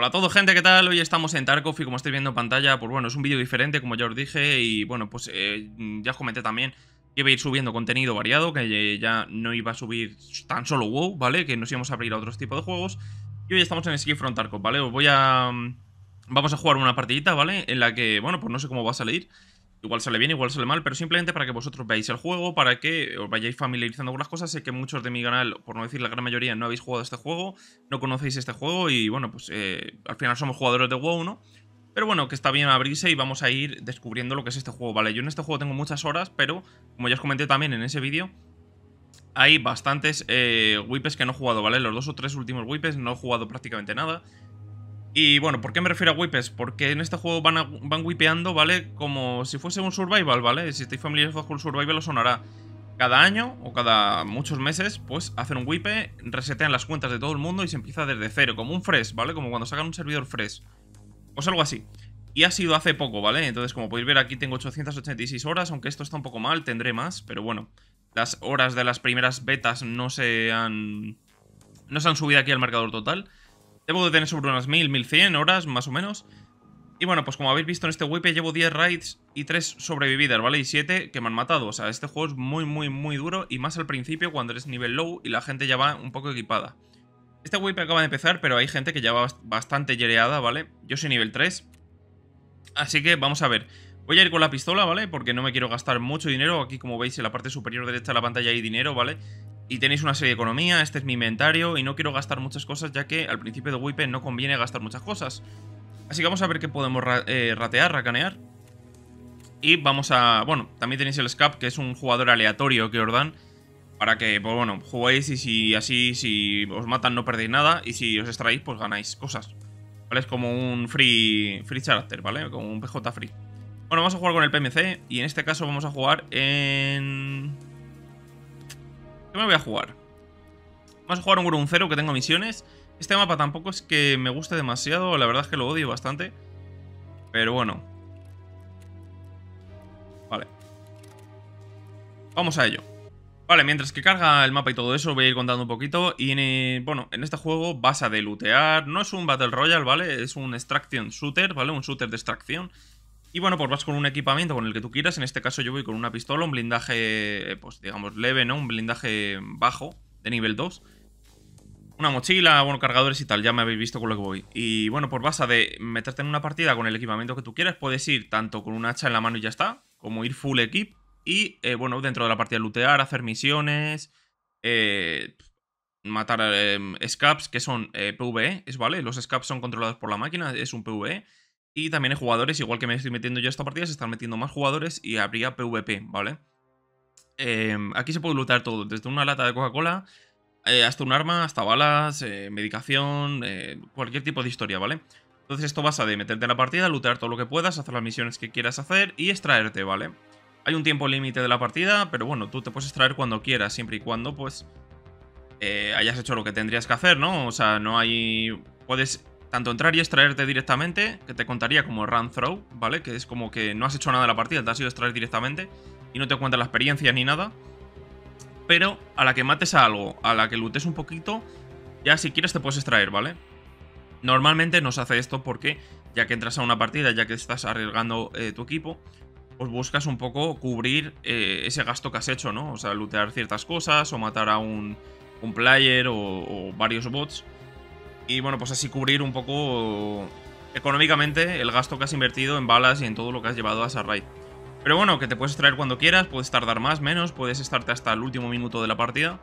Hola a todos gente, ¿qué tal? Hoy estamos en Tarkov y como estáis viendo pantalla, pues bueno, es un vídeo diferente como ya os dije y bueno, pues eh, ya os comenté también que iba a ir subiendo contenido variado, que ya no iba a subir tan solo WoW, ¿vale? Que nos íbamos a abrir a otros tipos de juegos y hoy estamos en Front Tarkov, ¿vale? Os voy a... Mm, vamos a jugar una partidita, ¿vale? En la que, bueno, pues no sé cómo va a salir Igual sale bien, igual sale mal, pero simplemente para que vosotros veáis el juego, para que os vayáis familiarizando con las cosas. Sé que muchos de mi canal, por no decir la gran mayoría, no habéis jugado este juego, no conocéis este juego y bueno, pues eh, al final somos jugadores de WoW, ¿no? Pero bueno, que está bien abrirse y vamos a ir descubriendo lo que es este juego, ¿vale? Yo en este juego tengo muchas horas, pero como ya os comenté también en ese vídeo, hay bastantes eh, que no he jugado, ¿vale? Los dos o tres últimos wipes no he jugado prácticamente nada. Y bueno, ¿por qué me refiero a wipes Porque en este juego van, van whipeando, ¿vale? Como si fuese un survival, ¿vale? Si estáis familiarizados con el survival os sonará. Cada año o cada muchos meses, pues hacen un wipe, resetean las cuentas de todo el mundo y se empieza desde cero, como un fresh, ¿vale? Como cuando sacan un servidor fresh. o pues algo así. Y ha sido hace poco, ¿vale? Entonces, como podéis ver, aquí tengo 886 horas, aunque esto está un poco mal, tendré más, pero bueno. Las horas de las primeras betas no se han... No se han subido aquí al marcador total. Debo de tener sobre unas 1000, 1100 horas, más o menos. Y bueno, pues como habéis visto en este wipe llevo 10 raids y 3 sobrevividas, ¿vale? Y 7 que me han matado. O sea, este juego es muy, muy, muy duro y más al principio cuando eres nivel low y la gente ya va un poco equipada. Este wipe acaba de empezar, pero hay gente que ya va bastante yereada, ¿vale? Yo soy nivel 3. Así que vamos a ver. Voy a ir con la pistola, ¿vale? Porque no me quiero gastar mucho dinero. Aquí, como veis, en la parte superior derecha de la pantalla hay dinero, ¿vale? y tenéis una serie de economía, este es mi inventario y no quiero gastar muchas cosas ya que al principio de WIPE no conviene gastar muchas cosas. Así que vamos a ver qué podemos eh, ratear, racanear. Y vamos a... Bueno, también tenéis el Scap, que es un jugador aleatorio que os dan. Para que, pues bueno, juguéis y si así, si os matan no perdéis nada. Y si os extraéis, pues ganáis cosas. ¿Vale? Es como un free, free character, ¿vale? Como un PJ free. Bueno, vamos a jugar con el PMC. Y en este caso vamos a jugar en... ¿Qué me voy a jugar? Vamos a jugar un 0, que tengo misiones. Este mapa tampoco es que me guste demasiado. La verdad es que lo odio bastante. Pero bueno. Vale. Vamos a ello. Vale, mientras que carga el mapa y todo eso, voy a ir contando un poquito. Y, en, eh, bueno, en este juego vas a delutear. No es un Battle Royale, ¿vale? Es un Extraction Shooter, ¿vale? Un shooter de extracción. Y bueno, pues vas con un equipamiento con el que tú quieras. En este caso yo voy con una pistola, un blindaje, eh, pues digamos, leve, ¿no? Un blindaje bajo, de nivel 2. Una mochila, bueno, cargadores y tal, ya me habéis visto con lo que voy. Y bueno, por pues vas a de meterte en una partida con el equipamiento que tú quieras. Puedes ir tanto con un hacha en la mano y ya está, como ir full equip. Y eh, bueno, dentro de la partida lootear, hacer misiones, eh, matar eh, que son PvE, ¿es vale? Los scaps son controlados por la máquina, es un PvE. Y también hay jugadores, igual que me estoy metiendo yo a esta partida, se están metiendo más jugadores y habría PvP, ¿vale? Em, aquí se puede lootar todo, desde una lata de Coca-Cola eh, hasta un arma, hasta balas, eh, medicación, eh, cualquier tipo de historia, ¿vale? Entonces esto a de meterte en la partida, lootar todo lo que puedas, hacer las misiones que quieras hacer y extraerte, ¿vale? Hay un tiempo límite de la partida, pero bueno, tú te puedes extraer cuando quieras, siempre y cuando, pues, hayas hecho lo que tendrías que hacer, ¿no? O sea, no hay... Puedes tanto entrar y extraerte directamente, que te contaría como run throw, ¿vale? Que es como que no has hecho nada la partida, te has ido a extraer directamente y no te cuenta la experiencia ni nada. Pero a la que mates a algo, a la que lutes un poquito, ya si quieres te puedes extraer, ¿vale? Normalmente no se hace esto porque ya que entras a una partida, ya que estás arriesgando eh, tu equipo, pues buscas un poco cubrir eh, ese gasto que has hecho, ¿no? O sea, lootear ciertas cosas o matar a un, player o varios bots y bueno, pues así cubrir un poco económicamente el gasto que has invertido en balas y en todo lo que has llevado a esa raid. Pero bueno, que te puedes traer cuando quieras, puedes tardar más, menos, puedes estarte hasta el último minuto de la partida.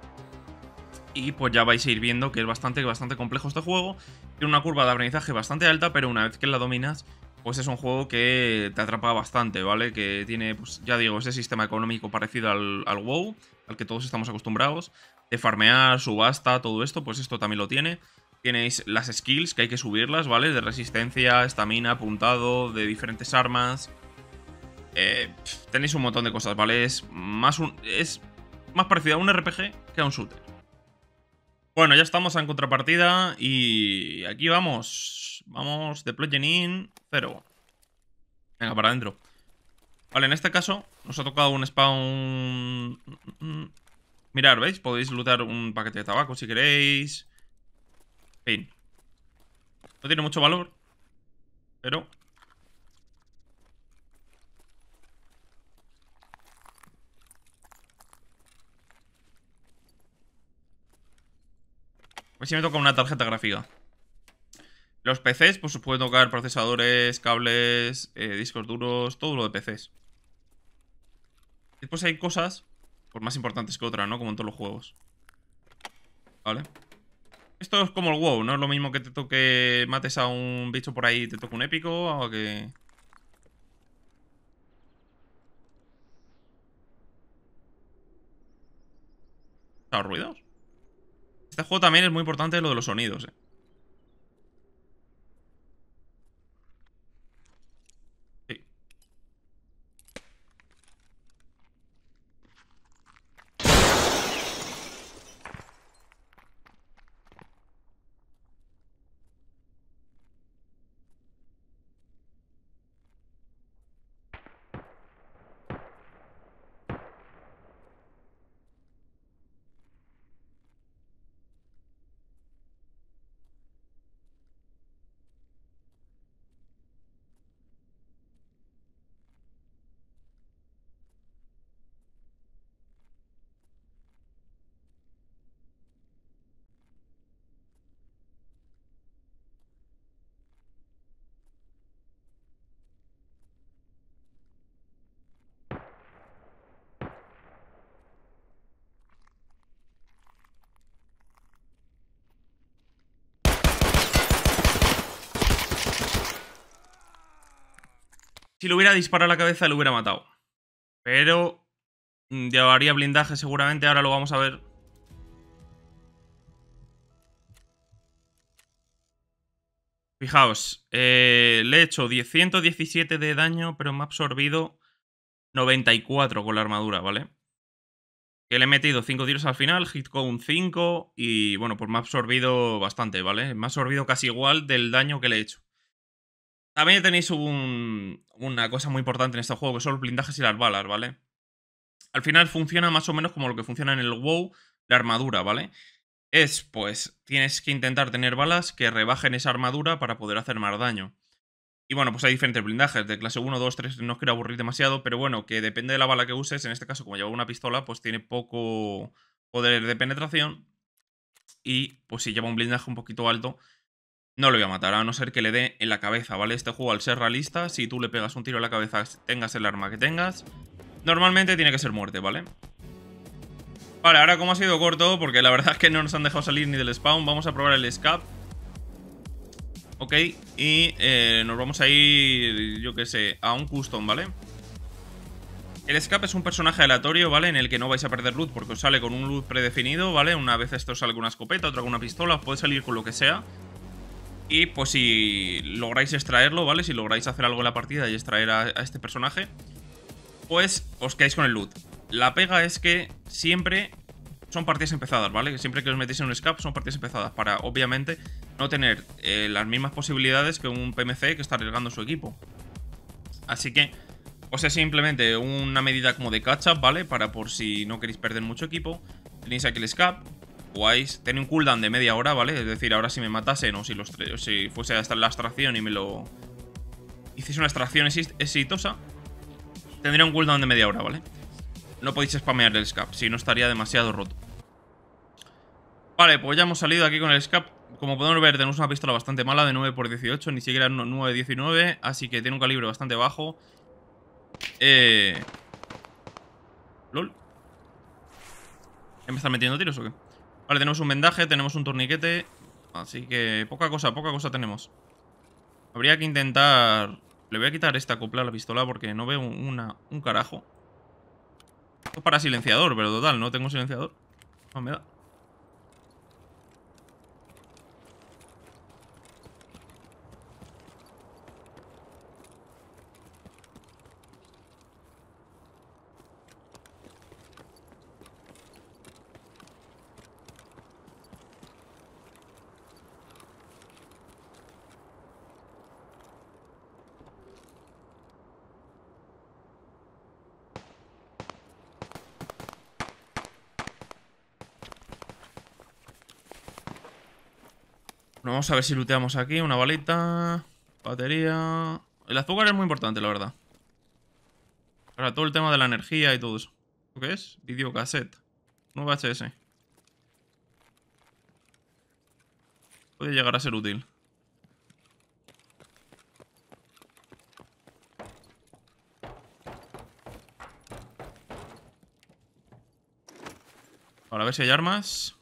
Y pues ya vais a ir viendo que es bastante, bastante complejo este juego. Tiene una curva de aprendizaje bastante alta, pero una vez que la dominas, pues es un juego que te atrapa bastante, ¿vale? Que tiene, pues ya digo, ese sistema económico parecido al, al WoW, al que todos estamos acostumbrados. De farmear, subasta, todo esto, pues esto también lo tiene. Tenéis las skills, que hay que subirlas, ¿vale? De resistencia, estamina, apuntado, de diferentes armas. Eh, tenéis un montón de cosas, ¿vale? Es más, es más parecido a un RPG que a un shooter. Bueno, ya estamos en contrapartida y aquí vamos. Vamos, deploying in cero. Venga, para adentro. Vale, en este caso nos ha tocado un spawn... Mm, mm, mm. Mirar, ¿veis? Podéis lootar un paquete de tabaco si queréis. No tiene mucho valor. Pero... A ver si me toca una tarjeta gráfica. Los PCs, pues os pueden tocar procesadores, cables, eh, discos duros, todo lo de PCs. Después hay cosas, por más importantes que otras, ¿no? Como en todos los juegos. Vale. Esto es como el WoW, no es lo mismo que te toque... Mates a un bicho por ahí y te toque un épico o que... Los ruidos. Este juego también es muy importante lo de los sonidos, eh. Si le hubiera disparado a la cabeza, le hubiera matado. Pero mm, llevaría blindaje seguramente, ahora lo vamos a ver. Fijaos, eh, le he hecho 117 de daño, pero me ha absorbido 94 con la armadura, ¿vale? Que le he metido 5 tiros al final, hit con 5 y bueno, pues me ha absorbido bastante, ¿vale? Me ha absorbido casi igual del daño que le he hecho. También tenéis una cosa muy importante en este juego, que son los blindajes y las balas, ¿vale? Al final funciona más o menos como lo que funciona en el WoW, la armadura, ¿vale? Es, pues, tienes que intentar tener balas que rebajen esa armadura para poder hacer más daño. Y bueno, pues hay diferentes blindajes, de clase 1, 2, 3, no os quiero aburrir demasiado, pero bueno, que depende de la bala que uses, en este caso como lleva una pistola, pues tiene poco poder de penetración y pues si lleva un blindaje un poquito alto, no lo voy a matar, a no ser que le dé en la cabeza, ¿vale? Este juego, al ser realista, si tú le pegas un tiro a la cabeza, tengas el arma que tengas, normalmente tiene que ser muerte, ¿vale? Vale, ahora como ha sido corto, porque la verdad es que no nos han dejado salir ni del spawn, vamos a probar el escape. Ok, y eh, nos vamos a ir, yo qué sé, a un custom, ¿vale? El escape es un personaje aleatorio, ¿vale? En el que no vais a perder loot porque os sale con un loot predefinido, ¿vale? Una vez esto sale con una escopeta, otra con una pistola, os puede salir con lo que sea. Y pues si lográis extraerlo, ¿vale? Si lográis hacer algo en la partida y extraer a, este personaje, pues os quedáis con el loot. La pega es que siempre son partidas empezadas, ¿vale? Siempre que os metéis en un escape son partidas empezadas para, obviamente, no tener eh, las mismas posibilidades que un PMC que está arriesgando su equipo. Así que, os pues, es simplemente una medida como de catch-up, ¿vale? Para por si no queréis perder mucho equipo. Tenéis aquí el escape, guays. Tiene un cooldown de media hora, ¿vale? Es decir, ahora si me matasen o si, los si fuese a estar la extracción y me lo... Hiciese una extracción exitosa, tendría un cooldown de media hora, ¿vale? No podéis spamear el scap, si no estaría demasiado roto. Vale, pues ya hemos salido aquí con el scap. Como podemos ver, tenemos una pistola bastante mala de 9x18, ni siquiera 9x19, así que tiene un calibre bastante bajo. Eh... ¿Lol? me están metiendo tiros o qué? Vale, tenemos un vendaje, tenemos un torniquete. Así que poca cosa, poca cosa tenemos. Habría que intentar... Le voy a quitar esta copla a la pistola porque no veo una, un carajo. Esto es para silenciador, pero total, no tengo silenciador. No me da. vamos a ver si looteamos aquí. Una balita. Batería. El azúcar es muy importante, la verdad. para todo el tema de la energía y todo eso. qué es es? Videocassette. Nueva HS. Puede llegar a ser útil. Ahora, a ver si hay armas.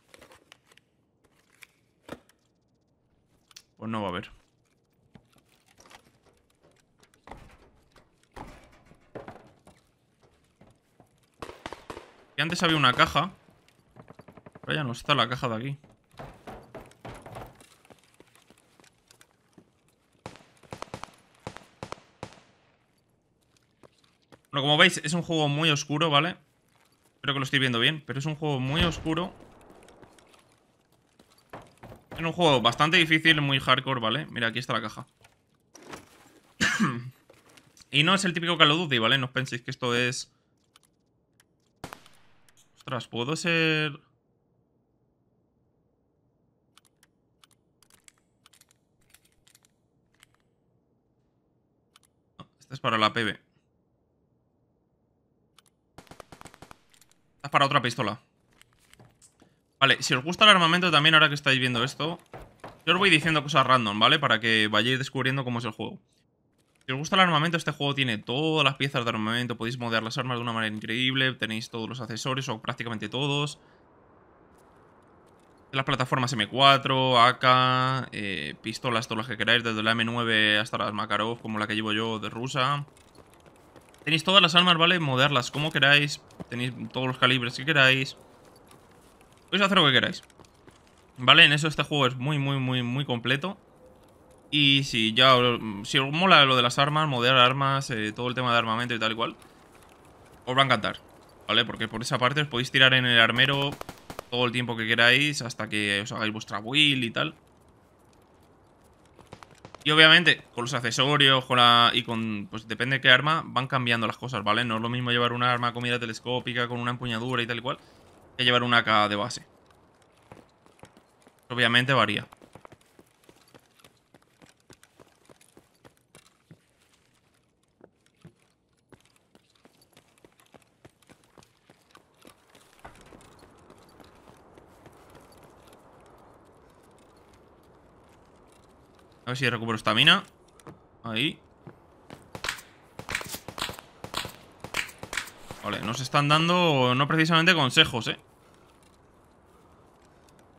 no va a haber. Y antes había una caja. Pero ya no está la caja de aquí. Bueno, como veis, es un juego muy oscuro, ¿vale? Espero que lo estoy viendo bien, pero es un juego muy oscuro un juego bastante difícil, muy hardcore, ¿vale? Mira, aquí está la caja. y no es el típico Call of Duty, ¿vale? No penséis que esto es... Ostras, puedo ser... esta es para la PB. Esta es para otra pistola. Vale, si os gusta el armamento también, ahora que estáis viendo esto, yo os voy diciendo cosas random, ¿vale? Para que vayáis descubriendo cómo es el juego. Si os gusta el armamento, este juego tiene todas las piezas de armamento, podéis modear las armas de una manera increíble, tenéis todos los accesorios, o prácticamente todos. Las plataformas M4, AK, eh, pistolas, todas las que queráis, desde la M9 hasta las Makarov, como la que llevo yo de rusa. Tenéis todas las armas, ¿vale? Modearlas como queráis, tenéis todos los calibres que queráis. Podéis hacer lo que queráis. ¿Vale? En eso este juego es muy, muy, muy, muy completo. Y si ya si os mola lo de las armas, modear armas, eh, todo el tema de armamento y tal y cual, os va a encantar. ¿Vale? Porque por esa parte os podéis tirar en el armero todo el tiempo que queráis hasta que os hagáis vuestra build y tal. Y obviamente, con los accesorios con la, y con... Pues depende de qué arma, van cambiando las cosas, ¿vale? No es lo mismo llevar una arma comida telescópica con una empuñadura y tal y cual a llevar una acá de base. Obviamente varía. A ver si recupero esta mina. Ahí. Nos están dando no precisamente consejos, ¿eh?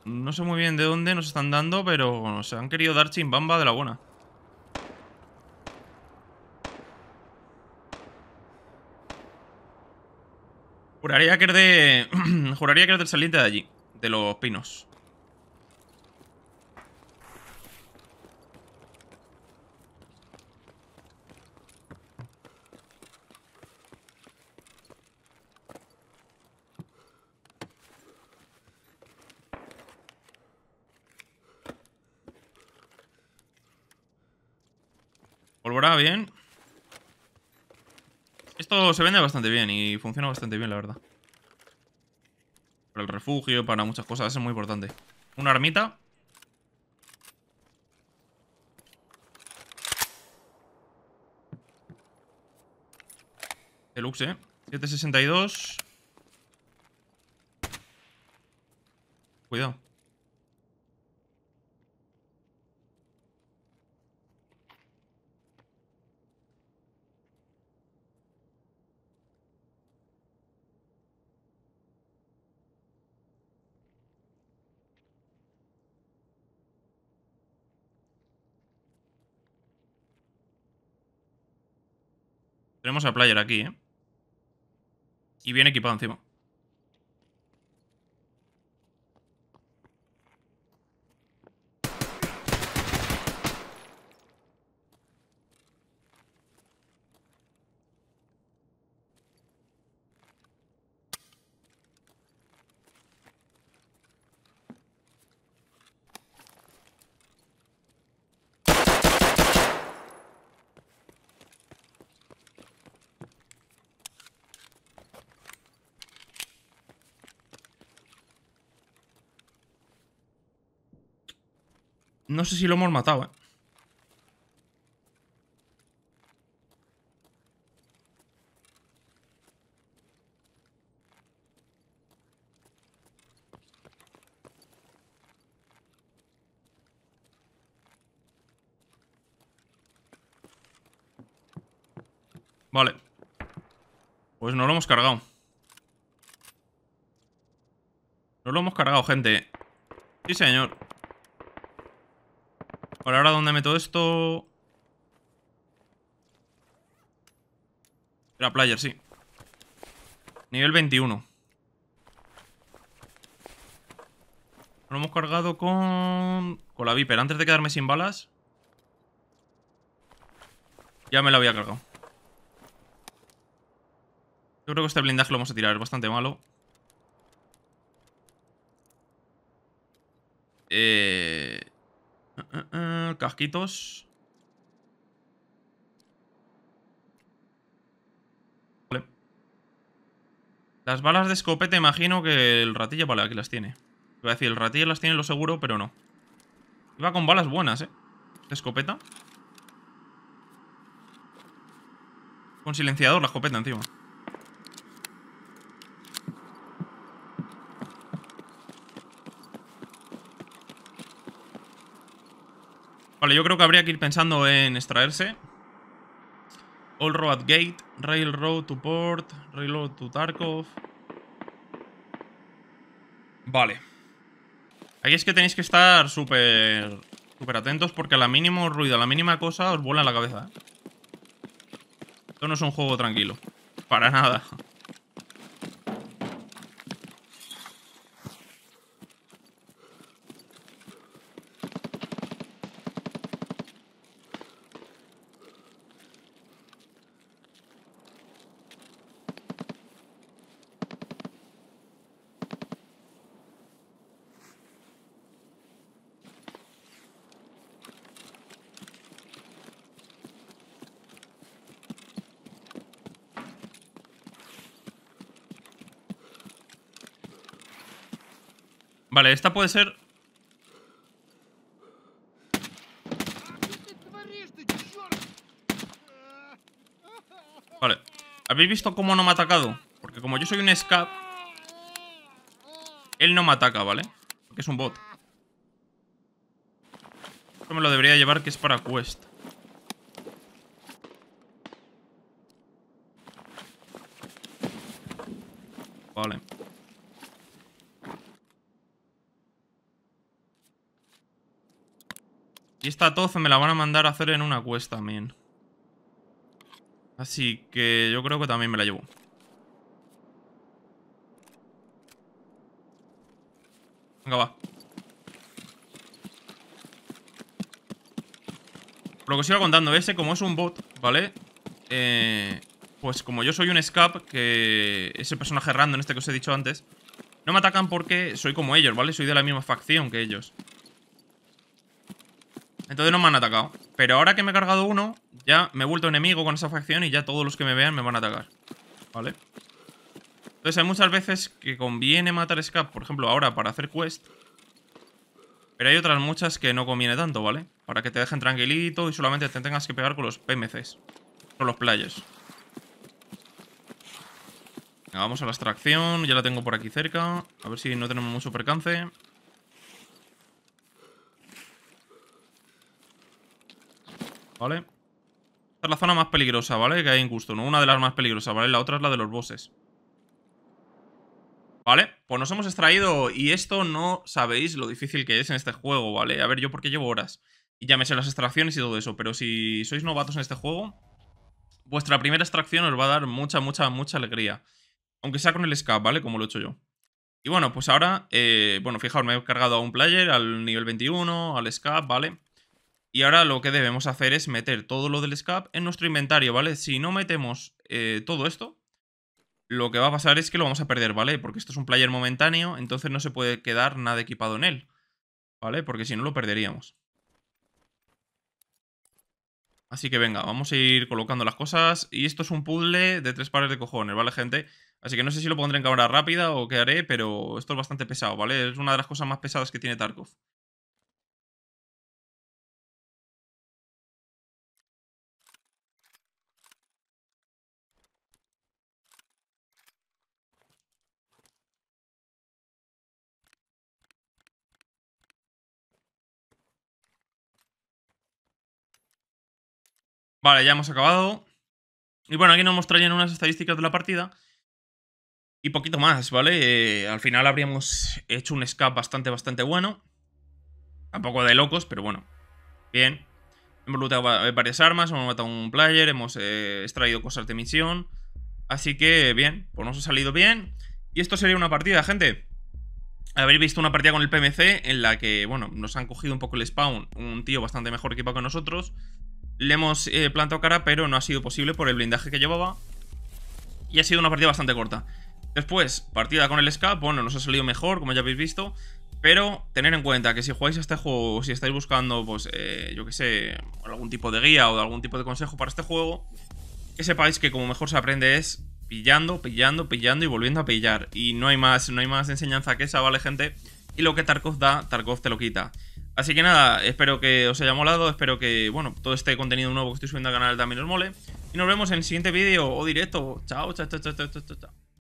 No sé muy bien de dónde nos están dando, pero se han querido dar chimbamba de la buena. Juraría que de... Juraría que es del saliente de allí, de los pinos. Volverá bien. Esto se vende bastante bien y funciona bastante bien, la verdad. Para el refugio, para muchas cosas, es muy importante. Una armita. Deluxe, ¿eh? 762. Cuidado. Tenemos a player aquí, ¿eh? Y bien equipado encima. No sé si lo hemos matado, ¿eh? Vale. Pues no lo hemos cargado. No lo hemos cargado, gente. Sí, señor ahora, ¿dónde meto esto? Era player, sí. Nivel 21. Lo hemos cargado con... Con la Viper. Antes de quedarme sin balas... Ya me la había cargado. Yo creo que este blindaje lo vamos a tirar. Es bastante malo. Eh... Eh, eh, casquitos. Vale. Las balas de escopeta imagino que el ratillo... Vale, aquí las tiene. Iba a decir, el ratillo las tiene lo seguro, pero no. Iba con balas buenas, ¿eh? De escopeta. Con silenciador la escopeta encima. Vale, yo creo que habría que ir pensando en extraerse. All Road Gate, Railroad to Port, Railroad to Tarkov. Vale. Aquí es que tenéis que estar súper súper atentos porque a la mínimo ruido, a la mínima cosa os vuela en la cabeza. Esto no es un juego tranquilo. Para nada. Vale, esta puede ser... Vale. ¿Habéis visto cómo no me ha atacado? Porque como yo soy un scap... Él no me ataca, ¿vale? Porque es un bot. Esto me lo debería llevar, que es para quest. Y esta toza me la van a mandar a hacer en una quest también. Así que yo creo que también me la llevo. Venga, va. Por Lo que os iba contando, ese como es un bot, ¿vale? Eh, pues como yo soy un scap, que es el personaje random este que os he dicho antes, no me atacan porque soy como ellos, ¿vale? Soy de la misma facción que ellos. Entonces no me han atacado. Pero ahora que me he cargado uno, ya me he vuelto enemigo con esa facción y ya todos los que me vean me van a atacar. ¿Vale? Entonces hay muchas veces que conviene matar scap, por ejemplo, ahora para hacer quest. Pero hay otras muchas que no conviene tanto, ¿vale? Para que te dejen tranquilito y solamente te tengas que pegar con los PMCs. Con los players. Vamos a la extracción, ya la tengo por aquí cerca. A ver si no tenemos mucho percance. ¿Vale? Esta es la zona más peligrosa, ¿vale? Que hay en gusto, ¿no? Una de las más peligrosas, ¿vale? La otra es la de los bosses. ¿Vale? Pues nos hemos extraído y esto no sabéis lo difícil que es en este juego, ¿vale? A ver, yo porque llevo horas y ya me sé las extracciones y todo eso, pero si sois novatos en este juego, vuestra primera extracción os va a dar mucha, mucha, mucha alegría. Aunque sea con el escape, ¿vale? Como lo he hecho yo. Y bueno, pues ahora, eh, bueno, fijaos, me he cargado a un player, al nivel 21, al escape, ¿vale? Y ahora lo que debemos hacer es meter todo lo del scap en nuestro inventario, ¿vale? Si no metemos eh, todo esto, lo que va a pasar es que lo vamos a perder, ¿vale? Porque esto es un player momentáneo, entonces no se puede quedar nada equipado en él, ¿vale? Porque si no lo perderíamos. Así que venga, vamos a ir colocando las cosas. Y esto es un puzzle de tres pares de cojones, ¿vale, gente? Así que no sé si lo pondré en cámara rápida o qué haré, pero esto es bastante pesado, ¿vale? Es una de las cosas más pesadas que tiene Tarkov. Vale, ya hemos acabado. Y bueno, aquí nos mostrarían unas estadísticas de la partida. Y poquito más, ¿vale? Eh, al final habríamos hecho un scap bastante, bastante bueno. Tampoco de locos, pero bueno. Bien. Hemos lootado eh, varias armas, hemos matado a un player, hemos eh, extraído cosas de misión. Así que, bien, pues nos ha salido bien. Y esto sería una partida, gente. Habéis visto una partida con el PMC en la que, bueno, nos han cogido un poco el spawn. Un tío bastante mejor equipado que nosotros. Le hemos eh, plantado cara, pero no ha sido posible por el blindaje que llevaba. Y ha sido una partida bastante corta. Después, partida con el SCAP, bueno, nos ha salido mejor, como ya habéis visto. Pero tener en cuenta que si jugáis a este juego, si estáis buscando, pues, eh, yo que sé, algún tipo de guía o algún tipo de consejo para este juego, que sepáis que como mejor se aprende es pillando, pillando, pillando y volviendo a pillar. Y no hay más, no hay más enseñanza que esa, ¿vale, gente? Y lo que Tarkov da, Tarkov te lo quita. Así que nada, espero que os haya molado, espero que, bueno, todo este contenido nuevo que estoy subiendo al canal también os mole. Y nos vemos en el siguiente vídeo o directo. Chao, chao, chao, chao, chao, chao. chao.